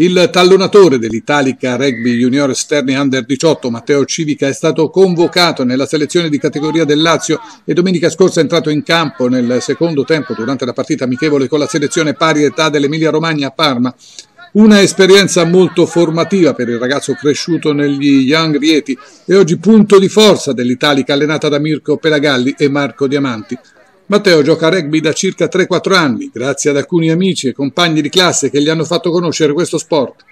Il tallonatore dell'Italica Rugby Junior Esterni Under 18 Matteo Civica è stato convocato nella selezione di categoria del Lazio e domenica scorsa è entrato in campo nel secondo tempo durante la partita amichevole con la selezione pari età dell'Emilia Romagna a Parma. Una esperienza molto formativa per il ragazzo cresciuto negli Young Rieti e oggi punto di forza dell'Italica allenata da Mirko Pelagalli e Marco Diamanti. Matteo gioca a rugby da circa 3-4 anni, grazie ad alcuni amici e compagni di classe che gli hanno fatto conoscere questo sport.